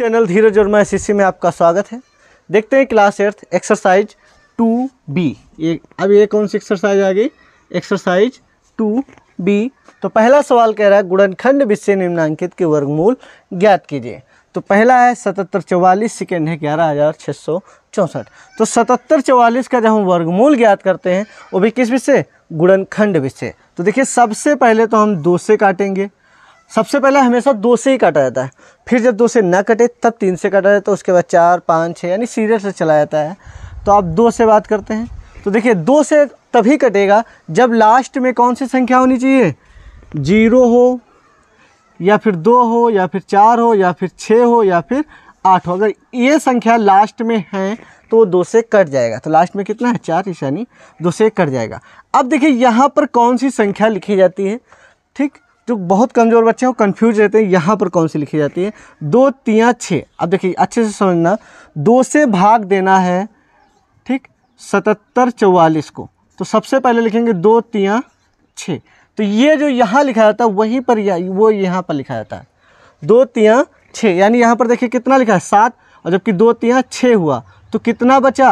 channel धीरज और मैं S में आपका स्वागत है देखते हैं class eighth exercise two B ये अब ये कौन सी एक्सरसाइज आ गई एक्सरसाइज टू बी तो पहला सवाल कह रहा है गुणनखंड विषय निम्नांकित के वर्गमूल ज्ञात कीजिए तो पहला है सतहत्तर चौवालीस सेकेंड है ग्यारह हज़ार छः सौ चौंसठ तो सतहत्तर चौवालीस का जब हम वर्गमूल ज्ञात करते हैं वो भी किस विषय गुणनखंड विषय तो देखिए सबसे पहले तो हम दो से काटेंगे सबसे पहले हमेशा दो से ही काटा जाता है फिर जब दो से ना कटे तब तीन से काटा जाता है उसके बाद चार पाँच छः यानी सीरियल से चला जाता है तो आप दो से बात करते हैं तो देखिए दो से तभी कटेगा जब लास्ट में कौन सी संख्या होनी चाहिए जीरो हो या फिर दो हो या फिर चार हो या फिर छः हो या फिर आठ हो अगर ये संख्या लास्ट में है तो वो दो से कट जाएगा तो लास्ट में कितना है चार निशानी दो से कट जाएगा अब देखिए यहाँ पर कौन सी संख्या लिखी जाती है ठीक जो बहुत कमज़ोर बच्चे हैं वो कन्फ्यूज रहते हैं यहाँ पर कौन सी लिखी जाती है दो तिया छः अब देखिए अच्छे से समझना दो से भाग देना है ठीक सतहत्तर चौवालीस को तो सबसे पहले लिखेंगे दो तिया छः तो ये जो यहाँ लिखा जाता है वहीं पर या, वो यहाँ पर लिखा जाता है दो तिया छः यानी यहाँ पर देखिए कितना लिखा है सात और जबकि दो तिया छः हुआ तो कितना बचा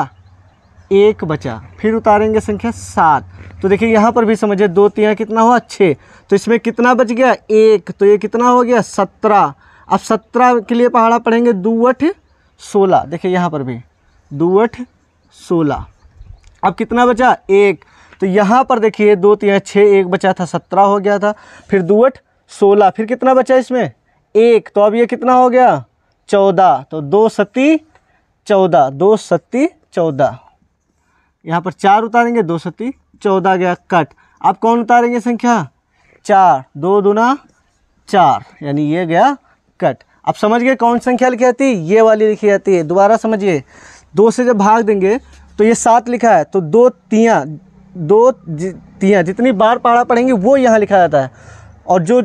एक बचा फिर उतारेंगे संख्या सात तो देखिए यहाँ पर भी समझिए दो तिया कितना हुआ छः तो इसमें कितना बच गया एक तो ये कितना हो गया सत्रह अब सत्रह के लिए पहाड़ा पढ़ेंगे दूअठ सोलह देखिए यहाँ पर भी दूअठ सोलह अब कितना बचा एक तो यहाँ पर देखिए दो तिया छः एक बचा था सत्रह हो गया था फिर दूअठ सोलह फिर कितना बचा इसमें एक तो अब ये कितना हो गया चौदह तो दो सती चौदह दो सत्ती चौदह यहाँ पर चार उतारेंगे दो सती चौदह गया कट अब कौन उतारेंगे संख्या चार दो दूना चार यानी ये गया कट अब समझ गए कौन संख्या लिखी जाती है ये वाली लिखी जाती है दोबारा समझिए दो से जब भाग देंगे तो ये सात लिखा है तो दो तियाँ दो तियाँ जितनी बार पहाड़ा पढ़ेंगे वो यहाँ लिखा जाता है और जो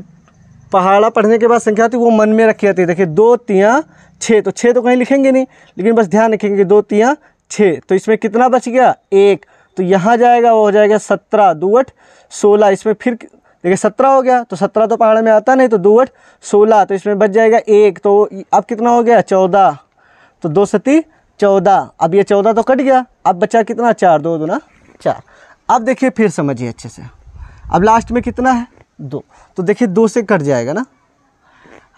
पहाड़ा पढ़ने के बाद संख्या आती वो मन में रखी जाती है देखिए दो तियाँ छः तो छः तो कहीं लिखेंगे नहीं लेकिन बस ध्यान रखेंगे दो तियाँ छः तो इसमें कितना बच गया एक तो यहाँ जाएगा वो हो जाएगा सत्रह अठ सोलह इसमें फिर देखिए सत्रह हो गया तो सत्रह तो पहाड़ में आता नहीं तो दूअठ सोलह तो इसमें बच जाएगा एक तो अब कितना हो गया चौदह तो दो सती चौदह अब ये चौदह तो कट गया अब बचा कितना चार दो दो ना चार अब देखिए फिर समझिए अच्छे से अब लास्ट में कितना है दो तो देखिए दो से कट जाएगा ना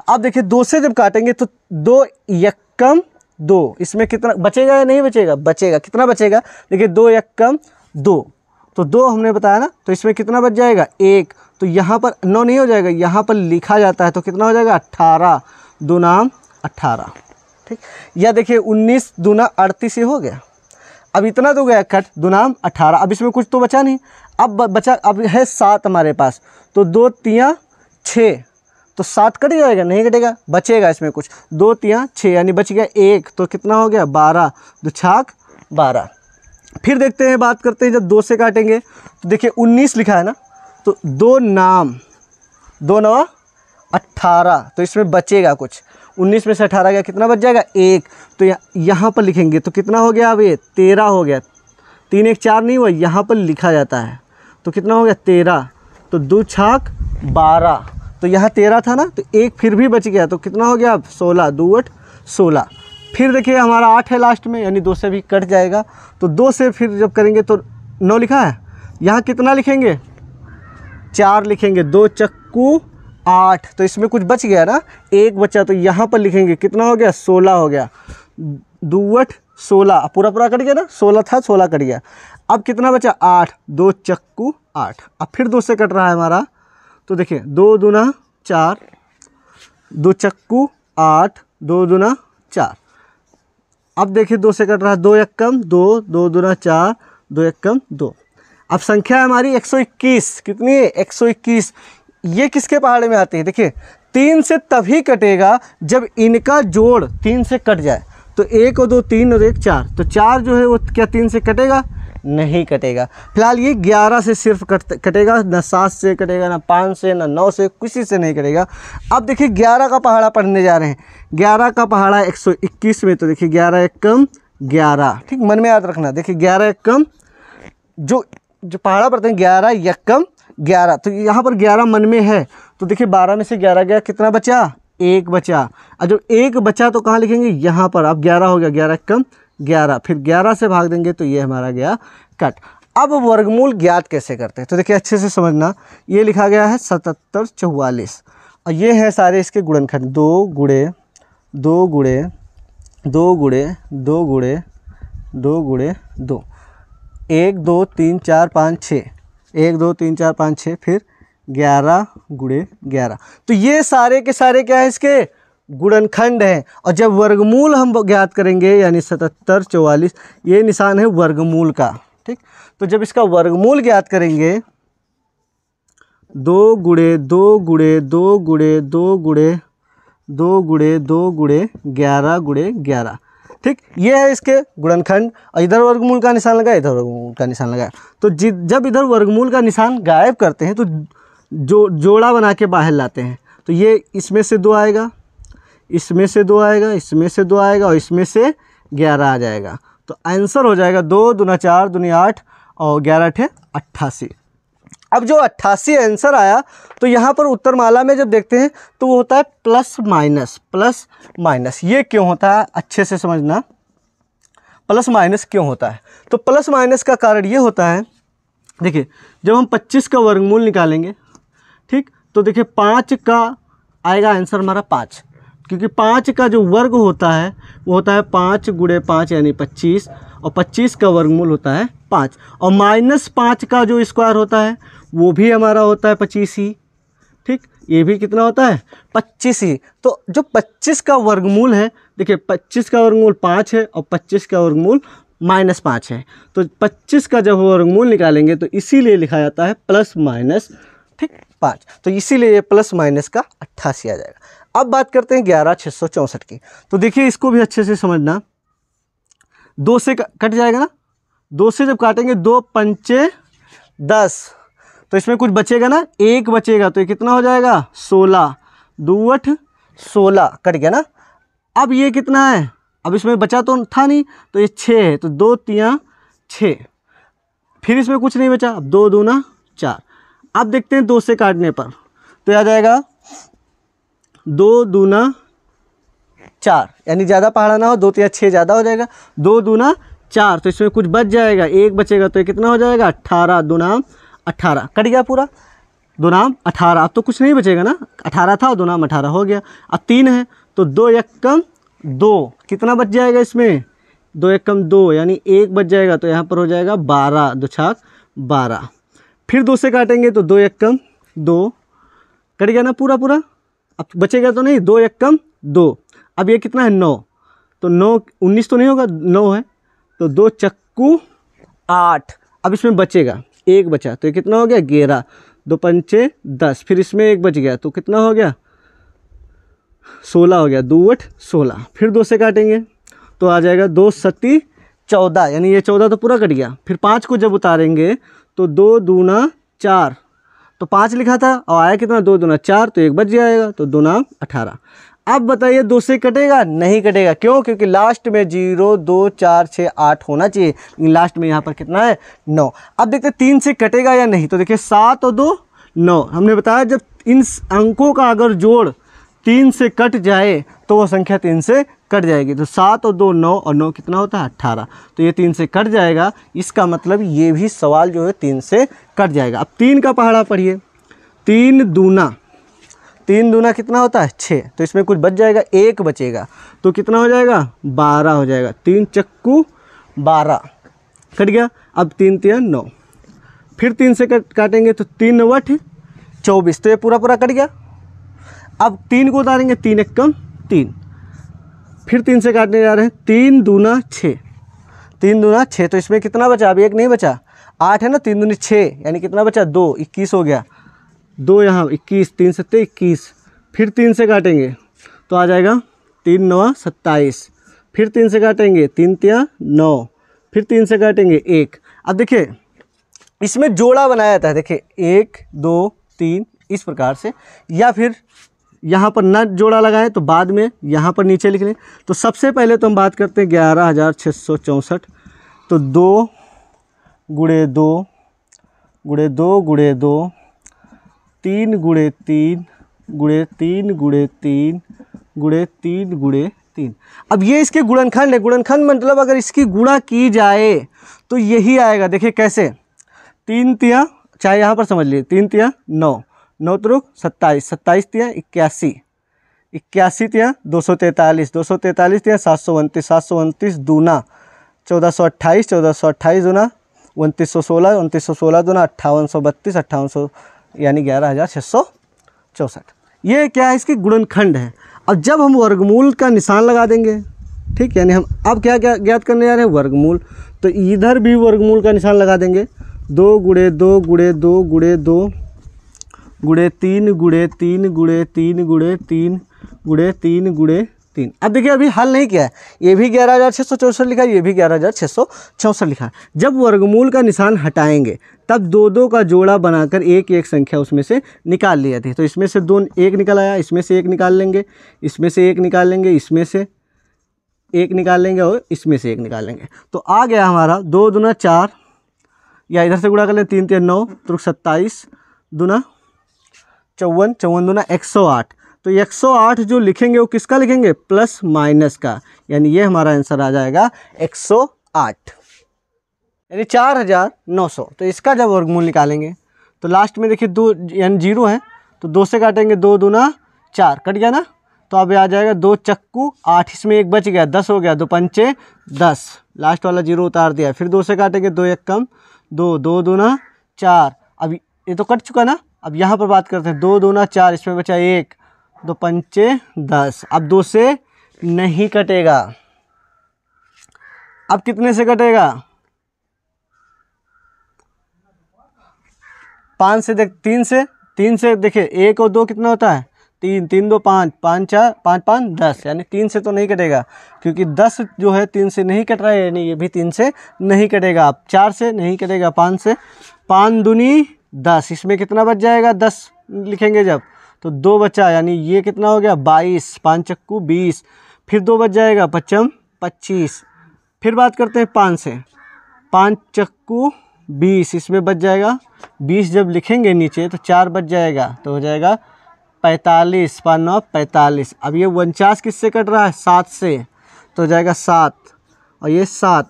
अब देखिए दो से जब काटेंगे तो दो यक्कम दो इसमें कितना बचेगा या नहीं बचेगा बचेगा कितना बचेगा देखिए दो एक कम दो तो दो हमने बताया ना तो इसमें कितना बच जाएगा एक तो यहाँ पर नौ नहीं हो जाएगा यहाँ पर लिखा जाता है तो कितना हो जाएगा अट्ठारह दो नाम अट्ठारह ठीक या देखिए उन्नीस दूना अड़तीस ये हो गया अब इतना तो गया कट दो नाम अट्ठारह अब इसमें कुछ तो बचा नहीं अब बचा अब है सात हमारे पास तो दो तियाँ छः तो सात कट जाएगा नहीं कटेगा बचेगा इसमें कुछ दो तिया छः यानी बच गया एक तो कितना हो गया बारह दो तो छाक बारह फिर देखते हैं बात करते हैं जब दो से काटेंगे तो देखिए उन्नीस लिखा है ना तो दो नाम दो नवा अट्ठारह तो इसमें बचेगा कुछ उन्नीस में से अठारह गया कितना बच जाएगा एक तो यहाँ पर लिखेंगे तो कितना हो गया अब ये तेरह हो गया तीन एक चार नहीं हुआ यहाँ पर लिखा जाता है तो कितना हो गया तेरह तो दो छाक बारह तो यहाँ तेरह था ना तो एक फिर भी बच गया तो कितना हो गया अब सोलह दो अठ सोलह फिर देखिए हमारा आठ है लास्ट में यानी दो से भी कट जाएगा तो दो से फिर जब करेंगे तो नौ लिखा है यहाँ कितना लिखेंगे चार लिखेंगे दो चक्कू आठ तो इसमें कुछ बच गया ना एक बचा तो यहाँ पर लिखेंगे कितना हो गया सोलह हो गया दूवट सोलह पूरा पूरा कट गया ना सोलह था सोलह कट गया अब कितना बचा आठ दो चक्कू आठ अब फिर दो से कट रहा है हमारा तो देखिए दो दुना चार दो चक्कू आठ दो दुना चार अब देखिए दो से कट रहा है दो एक कम दो दो दूना चार दो एक कम दो अब संख्या हमारी 121 कितनी है 121 ये किसके पहाड़े में आती है देखिए तीन से तभी कटेगा जब इनका जोड़ तीन से कट जाए तो एक और दो तीन और एक चार तो चार जो है वो क्या तीन से कटेगा नहीं कटेगा फिलहाल ये ग्यारह से सिर्फ कट कटेगा ना सात से कटेगा ना पाँच से ना नौ से किसी से नहीं कटेगा अब देखिए ग्यारह का पहाड़ा पढ़ने जा रहे हैं ग्यारह का पहाड़ा एक सौ इक्कीस में तो देखिए ग्यारह एक कम ग्यारह ठीक मन में याद रखना देखिए ग्यारह एक कम जो जो पहाड़ा पढ़ते हैं ग्यारह यक्कम ग्यारह तो यहाँ पर ग्यारह मन में है तो देखिए बारह में से ग्यारह गया कितना बचा एक बचा और जब एक बचा तो कहाँ लिखेंगे यहाँ पर अब ग्यारह हो गया ग्यारह कम ग्यारह फिर ग्यारह से भाग देंगे तो ये हमारा गया कट अब वर्गमूल ज्ञात कैसे करते हैं तो देखिए अच्छे से समझना ये लिखा गया है सतहत्तर चौवालीस और ये हैं सारे इसके गुणनखंड दो गुड़े दो गुड़े दो गुड़े दो गुड़े दो गुड़े दो एक दो तीन चार पाँच छः एक दो तीन चार पाँच छः फिर ग्यारह गुड़े ग्यारह तो ये सारे के सारे क्या है इसके गुणनखंड है और जब वर्गमूल हम ज्ञात करेंगे यानी सतहत्तर चौवालीस ये निशान है वर्गमूल का ठीक तो जब इसका वर्गमूल ज्ञात करेंगे दो गुड़े दो गुड़े दो गुड़े दो गुड़े दो गुड़े दो गुड़े ग्यारह गुड़े ग्यारह ठीक ये है इसके गुणनखंड और इधर वर्गमूल का निशान लगाया इधर वर्गमूल का निशान लगाया तो जब इधर वर्गमूल का निशान गायब करते हैं तो जो जोड़ा बना के बाहर लाते हैं तो ये इसमें से दो आएगा इसमें से दो आएगा इसमें से दो आएगा और इसमें से ग्यारह आ जाएगा तो आंसर हो जाएगा दो दुना चार दुनी आठ और ग्यारह अठे अट्ठासी अब जो अट्ठासी आंसर आया तो यहाँ पर उत्तरमाला में जब देखते हैं तो वो होता है प्लस माइनस प्लस माइनस ये क्यों होता है अच्छे से समझना प्लस माइनस क्यों होता है तो प्लस माइनस का कारण ये होता है देखिए जब हम 25 का वर्गमूल निकालेंगे ठीक तो देखिए पाँच का आएगा आंसर हमारा पाँच क्योंकि पाँच का जो वर्ग होता है वो होता है पाँच गुड़े पाँच यानी पच्चीस और पच्चीस का वर्गमूल होता है पाँच और माइनस पाँच का जो स्क्वायर होता है वो भी हमारा होता है पच्चीस ही ठीक ये भी कितना होता है पच्चीस ही तो जो पच्चीस का वर्गमूल है देखिए पच्चीस का वर्गमूल पाँच है और पच्चीस का वर्गमूल माइनस पाँच है तो पच्चीस का जब वर्गमूल निकालेंगे तो इसीलिए लिखा जाता है प्लस माइनस ठीक पाँच तो इसीलिए ये प्लस माइनस का अट्ठासी आ जाएगा अब बात करते हैं ग्यारह छः सौ चौंसठ की तो देखिए इसको भी अच्छे से समझना दो से कट जाएगा ना दो से जब काटेंगे दो पंचे दस तो इसमें कुछ बचेगा ना एक बचेगा तो ये कितना हो जाएगा सोलह दूअठ सोलह कट गया ना अब ये कितना है अब इसमें बचा तो था नहीं तो ये छः है तो दो तिया छः फिर इसमें कुछ नहीं बचा अब दो ना चार अब देखते हैं दो से काटने पर तो आ जाएगा दो दूना चार यानी ज़्यादा पहाड़ा ना हो दो तो या छः ज़्यादा हो जाएगा दो दूना चार तो इसमें कुछ बच जाएगा एक बचेगा तो ये कितना हो जाएगा अट्ठारह दो नाम अट्ठारह कट गया पूरा दो नाम अठारह अब तो कुछ नहीं बचेगा ना अठारह था और दो नाम अठारह हो गया अब तीन है तो दो एक कम दो कितना बच जाएगा इसमें दो एक कम दो यानी एक बच जाएगा तो यहाँ पर हो जाएगा बारह दो छाक बारह फिर दो से काटेंगे तो दो एक कम दो कट गया ना पूरा पूरा अब बचेगा तो नहीं दो एक कम दो अब ये कितना है नौ तो नौ उन्नीस तो नहीं होगा नौ है तो दो चक्कू आठ अब इसमें बचेगा एक बचा तो ये कितना हो गया ग्यारह दो पंचे दस फिर इसमें एक बच गया तो कितना हो गया सोलह हो गया दो अठ सोलह फिर दो से काटेंगे तो आ जाएगा दो सती चौदह यानी ये चौदह तो पूरा कट गया फिर पाँच को जब उतारेंगे तो दो दूना चार तो पाँच लिखा था और आया कितना दो दूना चार तो एक बच जाएगा तो दो नाम अठारह अब बताइए दो से कटेगा नहीं कटेगा क्यों क्योंकि लास्ट में जीरो दो चार छः आठ होना चाहिए लास्ट में यहाँ पर कितना है नौ अब देखते तीन से कटेगा या नहीं तो देखिए सात और दो नौ हमने बताया जब इन अंकों का अगर जोड़ तीन से कट जाए तो वह संख्या तीन से कट जाएगी तो सात और दो नौ और नौ कितना होता है अट्ठारह तो ये तीन से कट जाएगा इसका मतलब ये भी सवाल जो है तीन से कट जाएगा अब तीन का पहाड़ा पढ़िए तीन दूना तीन दूना कितना होता है छः तो इसमें कुछ बच जाएगा एक बचेगा तो कितना हो जाएगा बारह हो जाएगा तीन चक्कू बारह कट गया अब तीन तीन नौ फिर तीन से कट काटेंगे तो तीन नवठ चौबीस तो ये पूरा पूरा कट गया अब तीन को उतारेंगे तीन एक कम तीन फिर तीन से काटने जा रहे हैं तीन दूना छः तीन दूना छः तो इसमें कितना बचा अभी एक नहीं बचा आठ है ना तीन दूनी छः यानी कितना बचा दो इक्कीस हो गया दो यहाँ इक्कीस तीन सत्ते इक्कीस फिर तीन से काटेंगे तो आ जाएगा तीन नौ सत्ताईस फिर तीन से काटेंगे तीन तिया नौ फिर तीन से काटेंगे एक अब देखिए इसमें जोड़ा बनाया जाता है देखिए एक दो तीन इस प्रकार से या फिर यहाँ पर न जोड़ा लगाएं तो बाद में यहाँ पर नीचे लिख लें तो सबसे पहले तो हम बात करते हैं ग्यारह हज़ार छः सौ चौंसठ तो दो गुड़े दो गुड़े दो गुड़े दो तीन गुड़े तीन गुड़े तीन गुड़े तीन गुड़े तीन गुड़े तीन अब ये इसके गुणनखंड है गुणनखंड मतलब अगर इसकी गुणा की जाए तो यही आएगा देखिए कैसे तीन तिया चाहे यहाँ पर समझ लीजिए तीन तिया नौ नौ त्रुक सत्ताईस सत्ताईस तिया इक्यासी इक्यासी तिया दो सौ तैंतालीस दो सौ तैंतालीस तिया सात सौ उनतीस सात सौ उनतीस दूना चौदह सौ अट्ठाईस चौदह सौ अट्ठाईस दूना उनतीस सौ सोलह उनतीस सौ सोलह दूना अट्ठावन सौ बत्तीस अट्ठावन सौ यानी ग्यारह हज़ार छः सौ चौंसठ ये क्या है इसकी गुणनखंड है अब जब हम वर्गमूल का निशान लगा देंगे ठीक यानी हम अब क्या क्या ज्ञात करने जा रहे हैं वर्गमूल तो इधर भी वर्गमूल का निशान लगा देंगे दो गुड़े दो गुड़े दो गुड़े दो गुड़े तीन गुड़े तीन गुड़े तीन गुड़े तीन गुड़े तीन गुड़े तीन अब देखिए अभी हल नहीं किया है ये भी ग्यारह हज़ार छः सौ चौंसठ लिखा ये भी ग्यारह हज़ार छः सौ चौंसठ लिखा जब वर्गमूल का निशान हटाएंगे तब दो दो का जोड़ा बनाकर एक एक संख्या उसमें से निकाल लिया थी तो इसमें से दो एक निकल आया इसमें से एक निकाल लेंगे इसमें से एक निकाल लेंगे इसमें से एक निकाल लेंगे और इसमें से एक निकाल लेंगे तो आ गया हमारा दो दुना चार या इधर से गुड़ा कर लें तीन तीन नौ तुर्क सत्ताईस दुना चौवन चौवन दुना एक सौ आठ तो एक सौ आठ जो लिखेंगे वो किसका लिखेंगे प्लस माइनस का यानी ये हमारा आंसर आ जाएगा एक सौ आठ यानी चार हज़ार नौ सौ तो इसका जब वर्गमूल निकालेंगे तो लास्ट में देखिए दो यानी जीरो है तो दो से काटेंगे दो दूना चार कट गया ना तो अब आ जाएगा दो चक्कू आठ इसमें एक बच गया दस हो गया दो पंचे दस लास्ट वाला जीरो उतार दिया फिर दो से काटेंगे दो एक कम दो दो दूना चार अब ये तो कट चुका ना अब यहाँ पर बात करते हैं दो दो ना चार इसमें बचा एक दो पंचे दस अब दो से नहीं कटेगा अब कितने से कटेगा पाँच से देख तीन से तीन से देखिए एक और दो कितना होता है तीन तीन दो पाँच पाँच चार पाँच पाँच दस यानी तीन से तो नहीं कटेगा क्योंकि दस जो है तीन से नहीं कट रहा है यानी ये भी तीन से नहीं कटेगा आप चार से नहीं कटेगा पाँच से पाँच दुनी दस इसमें कितना बच जाएगा दस लिखेंगे जब तो दो बचा यानी ये कितना हो गया बाईस पाँच चक्कू बीस फिर दो बच जाएगा पचम पच्चीस फिर बात करते हैं पाँच से पाँच चक्कू बीस इसमें बच जाएगा बीस जब लिखेंगे नीचे तो चार बच जाएगा तो हो जाएगा पैंतालीस नौ पैंतालीस अब ये उनचास किससे कट रहा है सात से तो हो जाएगा सात और ये सात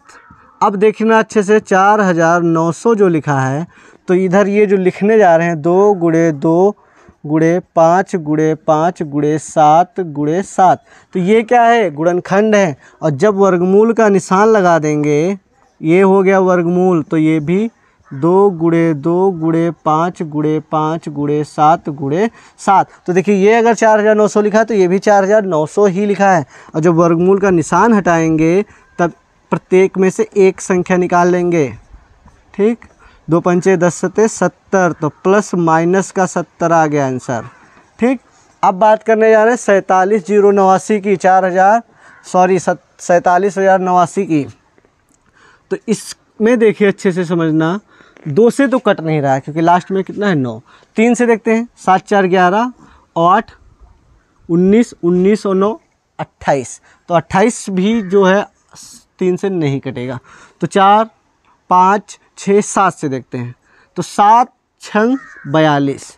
अब देखना अच्छे से चार हज़ार नौ सौ जो लिखा है तो इधर ये जो लिखने जा रहे हैं दो गुड़े दो गुड़े पाँच गुड़े पाँच गुड़े सात गुड़े सात तो ये क्या है गुणनखंड है और जब वर्गमूल का निशान लगा देंगे ये हो गया वर्गमूल तो ये भी दो गुड़े दो गुड़े पाँच गुड़े पाँच गुड़े सात गुड़े सात तो देखिए ये अगर चार हज़ार नौ सौ लिखा है तो ये भी चार हज़ार नौ सौ ही लिखा है और जब वर्गमूल का निशान हटाएंगे तब प्रत्येक में से एक संख्या निकाल लेंगे ठीक दो पंचे दस सते सत्तर तो प्लस माइनस का सत्तर आ गया आंसर ठीक अब बात करने जा रहे हैं सैंतालीस जीरो नवासी की चार हज़ार सॉरी सत सैंतालीस हज़ार नवासी की तो इसमें देखिए अच्छे से समझना दो से तो कट नहीं रहा है क्योंकि लास्ट में कितना है नौ तीन से देखते हैं सात चार ग्यारह आठ उन्नीस उन्नीस और नौ अट्ठाईस तो अट्ठाईस भी जो है तीन से नहीं कटेगा तो चार पाँच छः सात से देखते हैं तो सात छंग बयालीस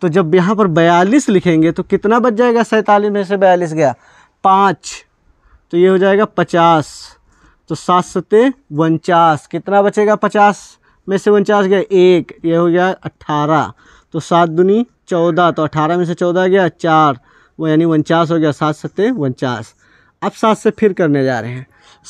तो जब यहाँ पर बयालीस लिखेंगे तो कितना बच जाएगा सैंतालीस में से बयालीस गया पाँच तो ये हो जाएगा पचास तो सात सत्ते उनचास कितना बचेगा पचास में से उनचास गया एक ये हो गया अट्ठारह तो सात दुनी चौदह तो अट्ठारह में से चौदह गया चार वो यानी उनचास हो गया सात सत्ते उनचास अब सात से फिर करने जा रहे हैं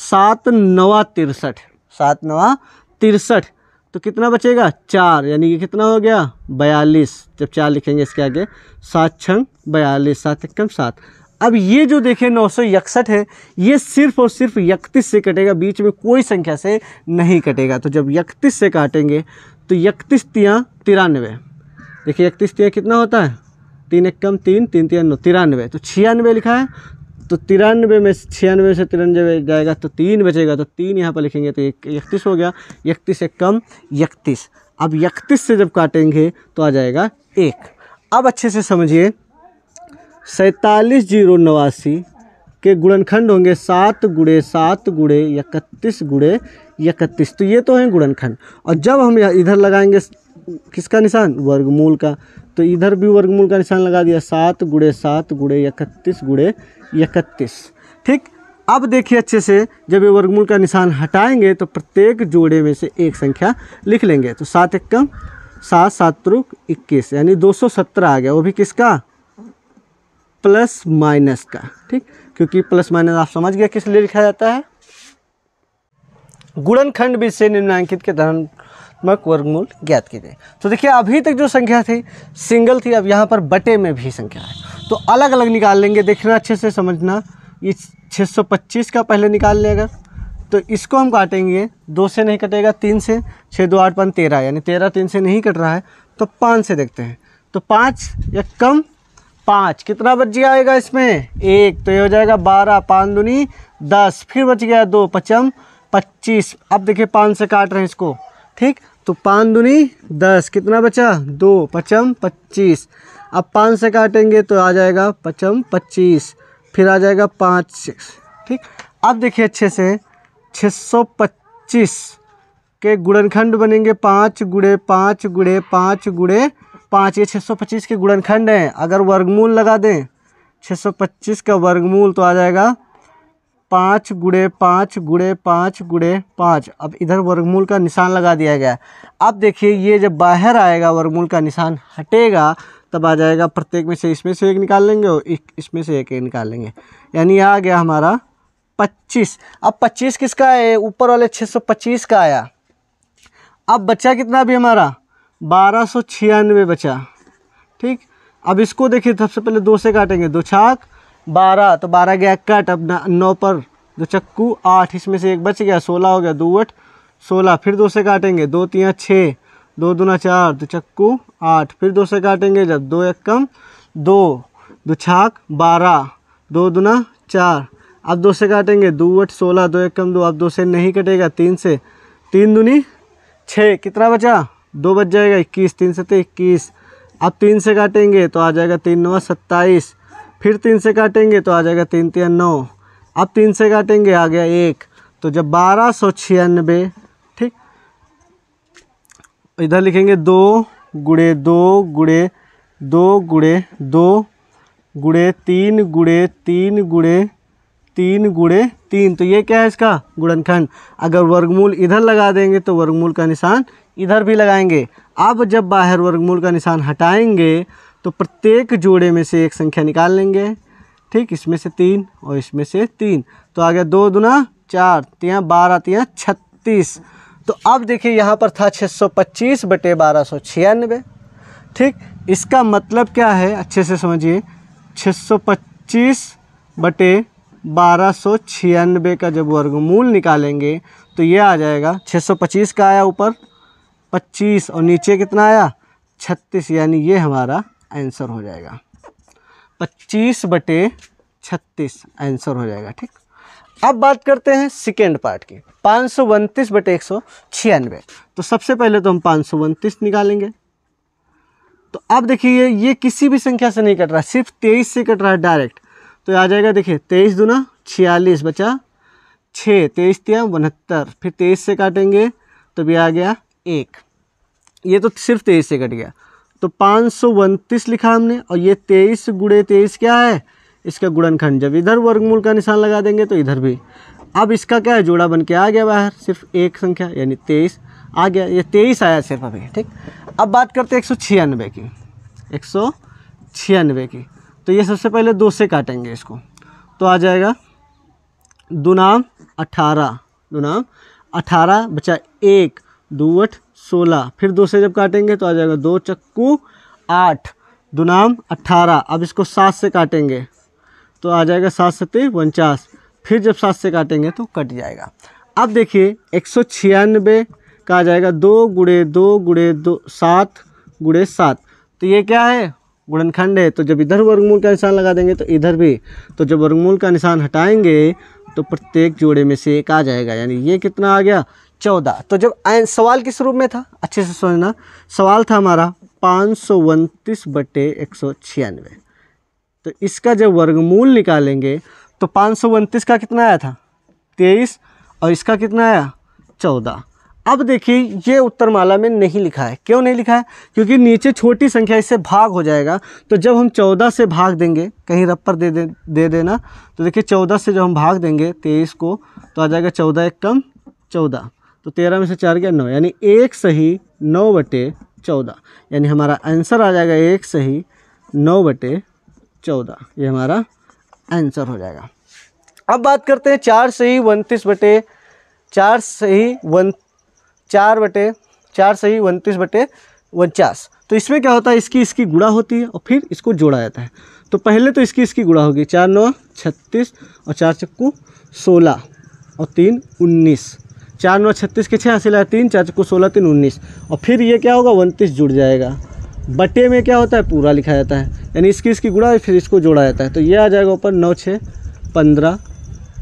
सात नवा तिरसठ सात नवा तिरसठ तो कितना बचेगा चार यानी कि कितना हो गया बयालीस जब चार लिखेंगे इसके आगे सात छंग बयालीस सात एकम सात अब ये जो देखें नौ सौ इकसठ है ये सिर्फ और सिर्फ इकतीस से कटेगा बीच में कोई संख्या से नहीं कटेगा तो जब इकतीस से काटेंगे तो इकतीस तिया तिरानवे देखिए इकतीस तिया कितना होता है तीन एक कम तीन तीन तिरानवे तिरानवे तो छियानवे लिखा है तो तिरानवे में छियानवे से तिरानवे जाएगा तो तीन बचेगा तो तीन यहाँ पर लिखेंगे तो इकतीस हो गया इकतीस से कम इकतीस अब इकतीस से जब काटेंगे तो आ जाएगा एक अब अच्छे से समझिए सैंतालीस जीरो नवासी के गुणनखंड होंगे सात गुड़े सात गुड़े इकतीस गुड़े इकतीस तो ये तो हैं गुणनखंड और जब हम इधर लगाएंगे किसका निशान वर्गमूल का तो इधर भी वर्गमूल का निशान लगा दिया सात गुड़े सात गुड़े इकतीस गुड़े इकतीस ठीक अब देखिए अच्छे से जब ये वर्गमूल का निशान हटाएंगे तो प्रत्येक जोड़े में से एक संख्या लिख लेंगे तो सात एकम सात सात रुक इक्कीस यानी दो सौ सत्रह आ गया वो भी किसका प्लस माइनस का ठीक क्योंकि प्लस माइनस आप समझ गए किस लिए लिखा जाता है गुणनखंड विषय निम्नांकित के धन मक वर्गमूल ज्ञात की तो देखिए अभी तक जो संख्या थी सिंगल थी अब यहाँ पर बटे में भी संख्या है तो अलग अलग निकाल लेंगे देखना अच्छे से समझना ये 625 का पहले निकाल लें अगर तो इसको हम काटेंगे दो से नहीं कटेगा तीन से छः दो आठ पाँच तेरह यानी तेरह तीन से नहीं कट रहा है तो पाँच से देखते हैं तो पाँच या कम पाँच कितना बच गया आएगा इसमें एक तो ये हो जाएगा बारह पाँच दूनी दस फिर बच गया दो पचम पच्चीस अब देखिए पाँच से काट रहे हैं इसको ठीक तो पाँच दुनी दस कितना बचा दो पचम पच्चीस अब पाँच से काटेंगे तो आ जाएगा पचम पच्चीस फिर आ जाएगा पाँच सिक्स ठीक अब देखिए अच्छे से छः सौ पच्चीस के गुणनखंड बनेंगे पाँच गुड़े पाँच गुड़े पाँच गुड़े पाँच ये छः सौ पच्चीस के गुणनखंड हैं अगर वर्गमूल लगा दें छः सौ पच्चीस का वर्गमूल तो आ जाएगा पाँच गुड़े पाँच गुड़े पाँच गुड़े पाँच अब इधर वर्गमूल का निशान लगा दिया गया अब देखिए ये जब बाहर आएगा वर्गमूल का निशान हटेगा तब आ जाएगा प्रत्येक में से इसमें से एक निकाल लेंगे और इसमें से एक निकाल लेंगे यानी आ गया हमारा पच्चीस अब पच्चीस किसका है ऊपर वाले छः सौ पच्चीस का आया अब बचा कितना अभी हमारा बारह सौ छियानवे बचा ठीक अब इसको देखिए सबसे पहले दो से काटेंगे दो छाक बारह तो बारह गया कट अब नौ पर दो चक्कू आठ इसमें से एक बच गया सोलह हो गया दो अठ सोलह फिर दो से काटेंगे दो तिया छः दो दूना चार दो तो चक्कू आठ फिर दो से काटेंगे जब दो एक कम दो दो छाक बारह दो दूना चार अब दो से काटेंगे दो अठ सोलह दो एक कम दो अब दो से नहीं कटेगा तीन से तीन दूनी छः कितना बचा दो बच जाएगा इक्कीस तीन सत्तर तो इक्कीस अब तीन से काटेंगे तो आ जाएगा तीन नवा सत्ताईस फिर तीन से काटेंगे तो आ जाएगा तीन तीन नौ अब तीन से काटेंगे आ गया एक तो जब बारह सौ छियानबे ठीक इधर लिखेंगे दो गुड़े दो गुड़े दो गुड़े दो गुड़े तीन गुड़े तीन गुड़े तीन गुड़े तीन तो ये क्या है इसका गुणनखंड अगर वर्गमूल इधर लगा देंगे तो वर्गमूल का निशान इधर भी लगाएंगे अब जब बाहर वर्गमूल का निशान हटाएंगे तो प्रत्येक जोड़े में से एक संख्या निकाल लेंगे ठीक इसमें से तीन और इसमें से तीन तो आ गया दो दुना चार तिया बारह तिया छत्तीस तो अब देखिए यहाँ पर था 625 बटे बारह सौ छियानवे ठीक इसका मतलब क्या है अच्छे से समझिए 625 बटे बारह सौ छियानवे का जब वर्गमूल निकालेंगे तो ये आ जाएगा 625 का आया ऊपर 25 और नीचे कितना आया 36 यानी ये हमारा आंसर हो जाएगा पच्चीस बटे छत्तीस आंसर हो जाएगा ठीक अब बात करते हैं सेकेंड पार्ट की पाँच सौ उनतीस बटे एक सौ छियानवे तो सबसे पहले तो हम पाँच सौ उनतीस निकालेंगे तो अब देखिए ये किसी भी संख्या से नहीं कट रहा सिर्फ तेईस से कट रहा है डायरेक्ट तो आ जाएगा देखिए तेईस दुना छियालीस बचा छः तेईस तिया उनहत्तर फिर तेईस से काटेंगे तो भी आ गया एक ये तो सिर्फ तेईस से कट गया तो पाँच सौ उनतीस लिखा हमने और ये तेईस गुड़े तेईस क्या है इसका गुणनखंड जब इधर वर्गमूल का निशान लगा देंगे तो इधर भी अब इसका क्या है जोड़ा बन के आ गया बाहर सिर्फ एक संख्या यानी तेईस आ गया ये तेईस आया सिर्फ अभी ठीक अब बात करते हैं एक सौ छियानवे की एक सौ छियानवे की तो ये सबसे पहले दो से काटेंगे इसको तो आ जाएगा दुनाम अठारह दुनाम अठारह बचा एक अठ सोलह फिर दो से जब काटेंगे तो आ जाएगा दो चक्कू आठ दुनाम अट्ठारह अब इसको सात से काटेंगे तो आ जाएगा सात सत्य उनचास फिर जब सात से काटेंगे तो कट जाएगा अब देखिए एक सौ छियानबे का आ जाएगा दो गुड़े दो गुड़े दो सात गुड़े सात तो ये क्या है गुणनखंड है तो जब इधर वर्गमूल का निशान लगा देंगे तो इधर भी तो जब वर्गमूल का निशान हटाएंगे तो प्रत्येक जोड़े में से एक आ जाएगा यानी ये कितना आ गया चौदह तो जब सवाल किस रूप में था अच्छे से समझना सवाल था हमारा पाँच सौ उनतीस बटे एक सौ छियानवे तो इसका जब वर्गमूल निकालेंगे तो पाँच सौ उनतीस का कितना आया था तेईस और इसका कितना आया चौदह अब देखिए ये उत्तरमाला में नहीं लिखा है क्यों नहीं लिखा है क्योंकि नीचे छोटी संख्या इससे भाग हो जाएगा तो जब हम चौदह से भाग देंगे कहीं रप्पर दे दे दे देना तो देखिए चौदह से जब हम भाग देंगे तेईस को तो आ जाएगा चौदह एक कम चौदह तो तेरह में से चार गया नौ यानी एक सही नौ बटे चौदह यानी हमारा आंसर आ जाएगा एक सही नौ बटे चौदह ये हमारा आंसर हो जाएगा अब बात करते हैं चार सही उनतीस बटे चार सही वन चार बटे चार सही उनतीस बटे उनचास तो इसमें क्या होता है इसकी इसकी गुड़ा होती है और फिर इसको जोड़ा जाता है तो पहले तो इसकी इसकी गुड़ा होगी चार नौ छत्तीस और चार चक्कू सोलह और तीन उन्नीस चार नौ छत्तीस के छः हासिल है तीन चार को सोलह तीन उन्नीस और फिर ये क्या होगा उनतीस जुड़ जाएगा बटे में क्या होता है पूरा लिखा जाता है यानी इसकी इसकी गुड़ा फिर इसको जोड़ा जाता है तो ये आ जाएगा ऊपर नौ छः पंद्रह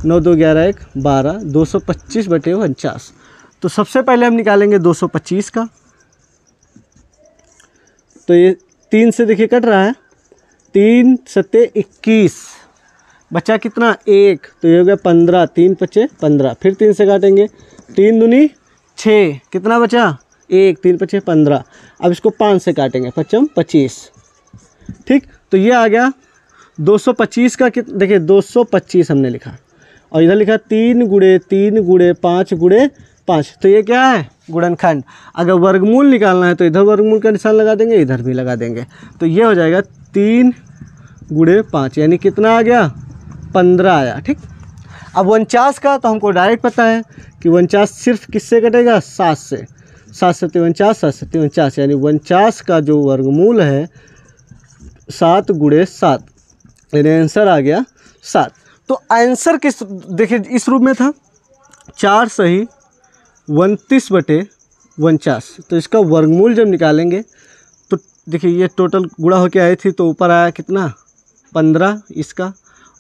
नौ दो ग्यारह एक बारह दो सौ पच्चीस बटे उनचास तो सबसे पहले हम निकालेंगे दो सौ पच्चीस का तो ये तीन से देखिए कट रहा है तीन सत्ते इक्कीस बचा कितना एक तो ये हो गया पंद्रह तीन पच्चे पंद्रह फिर तीन से काटेंगे तीन दुनी छः कितना बचा एक तीन पचे पंद्रह अब इसको पाँच से काटेंगे पचम पच्चीस ठीक तो ये आ गया दो सौ पच्चीस का कित देखिए पच्चीस हमने लिखा और इधर लिखा तीन गुड़े तीन गुड़े पाँच गुड़े पाँच तो ये क्या है गुड़नखंड अगर वर्गमूल निकालना है तो इधर वर्गमूल का निशान लगा देंगे इधर भी लगा देंगे तो ये हो जाएगा तीन गुड़े पाँच यानी कितना आ गया पंद्रह आया ठीक अब उनचास का तो हमको डायरेक्ट पता है कि उनचास सिर्फ किससे कटेगा सात से सात सत्य उनचास सात सत्य उनचास यानी उनचास का जो वर्गमूल है सात गुड़े सात यानी आंसर आ गया सात तो आंसर किस देखिए इस रूप में था चार सही उनतीस बटे उनचास तो इसका वर्गमूल जब निकालेंगे तो देखिए ये टोटल गुड़ा होके आई थी तो ऊपर आया कितना पंद्रह इसका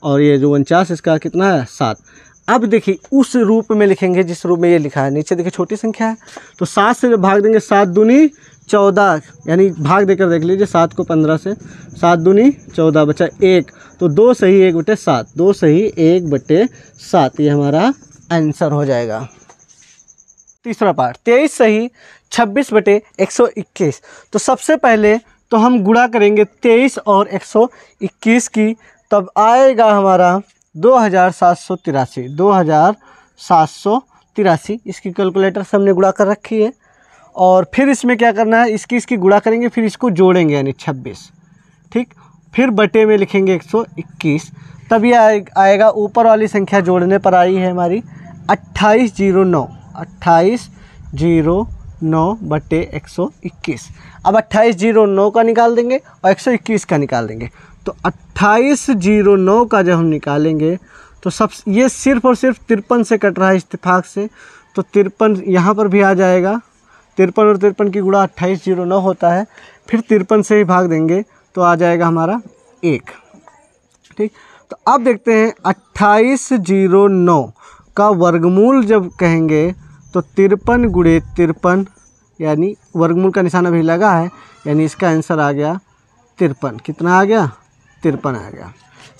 और ये जो उनचास इसका कितना है सात अब देखिए उस रूप में लिखेंगे जिस रूप में ये लिखा है नीचे देखिए छोटी संख्या है तो सात से भाग देंगे सात दूनी चौदह यानी भाग देकर देख लीजिए सात को पंद्रह से सात दूनी चौदह बचा एक तो दो सही एक बटे सात दो सही एक बटे सात ये हमारा आंसर हो जाएगा तीसरा पार्ट तेईस सही छब्बीस बटे एक सौ इक्कीस तो सबसे पहले तो हम गुणा करेंगे तेईस और एक सौ इक्कीस की तब आएगा हमारा दो हज़ार सात सौ तिरासी दो हज़ार सात सौ तिरासी इसकी कैलकुलेटर से हमने गुड़ा कर रखी है और फिर इसमें क्या करना है इसकी इसकी गुड़ा करेंगे फिर इसको जोड़ेंगे यानी छब्बीस ठीक फिर बटे में लिखेंगे एक सौ इक्कीस तब ये आए, आएगा ऊपर वाली संख्या जोड़ने पर आई है हमारी अट्ठाईस जीरो नौ अट्ठाईस जीरो नौ बटे एक सौ इक्कीस अब अट्ठाईस जीरो नौ का निकाल देंगे और एक सौ इक्कीस का निकाल देंगे तो अट्ठाईस जीरो नौ का जब हम निकालेंगे तो सब ये सिर्फ और सिर्फ तिरपन से कट रहा है इस्तेफाक से तो तिरपन यहाँ पर भी आ जाएगा तिरपन और तिरपन की गुड़ा अट्ठाईस जीरो नौ होता है फिर तिरपन से ही भाग देंगे तो आ जाएगा हमारा एक ठीक तो अब देखते हैं अट्ठाईस जीरो नौ का वर्गमूल जब कहेंगे तो तिरपन गुड़े तिरपन यानी वर्गमूल का निशान अभी लगा है यानी इसका आंसर आ गया तिरपन कितना आ गया तिरपन आ गया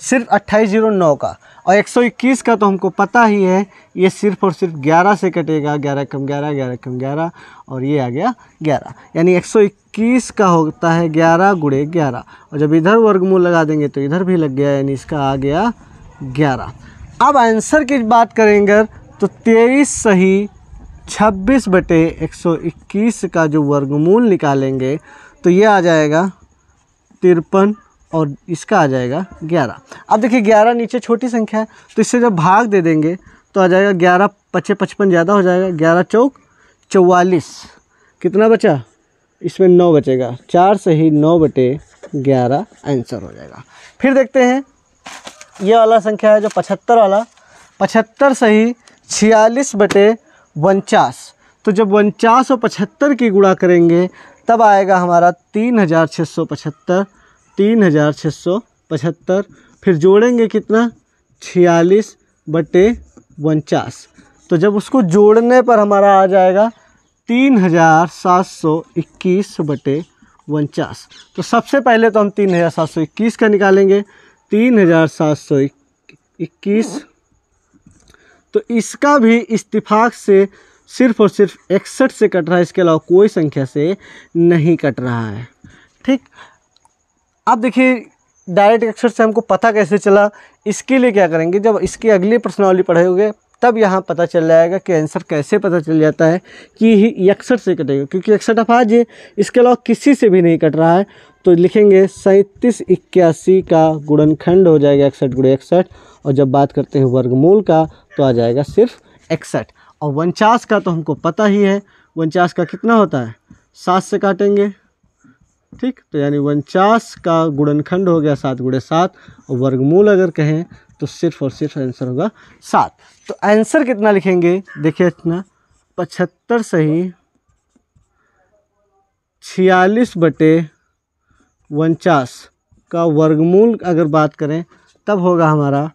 सिर्फ अट्ठाईस जीरो नौ का और एक सौ इक्कीस का तो हमको पता ही है ये सिर्फ और सिर्फ ग्यारह से कटेगा ग्यारह कम ग्यारह ग्यारह कम ग्यारह और ये आ गया ग्यारह यानी एक सौ इक्कीस का होता है ग्यारह गुड़े ग्यारह और जब इधर वर्गमूल लगा देंगे तो इधर भी लग गया यानी इसका आ गया ग्यारह अब आंसर की बात करेंगे तो तेईस सही छब्बीस बटे एक सौ इक्कीस का जो वर्गमूल निकालेंगे तो ये आ जाएगा तिरपन और इसका आ जाएगा ग्यारह अब देखिए ग्यारह नीचे छोटी संख्या है तो इससे जब भाग दे देंगे तो आ जाएगा ग्यारह पच्चे पचपन ज़्यादा हो जाएगा ग्यारह चौक चौवालीस कितना बचा इसमें नौ बचेगा चार से ही नौ बटे ग्यारह आंसर हो जाएगा फिर देखते हैं ये वाला संख्या है जो पचहत्तर वाला पचहत्तर से ही छियालीस बटे उनचास तो जब उनचास और पचहत्तर की गुणा करेंगे तब आएगा हमारा तीन हज़ार छः सौ पचहत्तर तीन हज़ार छः सौ पचहत्तर फिर जोड़ेंगे कितना छियालीस बटे उनचास तो जब उसको जोड़ने पर हमारा आ जाएगा तीन हज़ार सात सौ इक्कीस बटे उनचास तो सबसे पहले तो हम तीन हज़ार सात सौ इक्कीस का निकालेंगे तीन हज़ार सात सौ इक्कीस तो इसका भी इस्तीफाक से सिर्फ और सिर्फ इकसठ से कट रहा है इसके अलावा कोई संख्या से नहीं कट रहा है ठीक अब देखिए डायरेक्ट एक्सर से हमको पता कैसे चला इसके लिए क्या करेंगे जब इसकी अगली प्रश्नावली हुए तब यहाँ पता चल जाएगा कि आंसर कैसे पता चल जाता है कि ये अक्षर से कटेगा क्योंकि अक्षर टफाज ये इसके अलावा किसी से भी नहीं कट रहा है तो लिखेंगे सैंतीस इक्यासी का गुणनखंड हो जाएगा इकसठ गुड़े इकसठ और जब बात करते हैं वर्गमूल का तो आ जाएगा सिर्फ इकसठ और उनचास का तो हमको पता ही है उनचास का कितना होता है सात से काटेंगे ठीक तो यानी उनचास का गुणनखंड हो गया सात गुड़े सात और वर्गमूल अगर कहें तो सिर्फ और सिर्फ आंसर होगा सात तो आंसर कितना लिखेंगे देखिए इतना पचहत्तर सही छियालीस बटे उनचास का वर्गमूल अगर बात करें तब होगा हमारा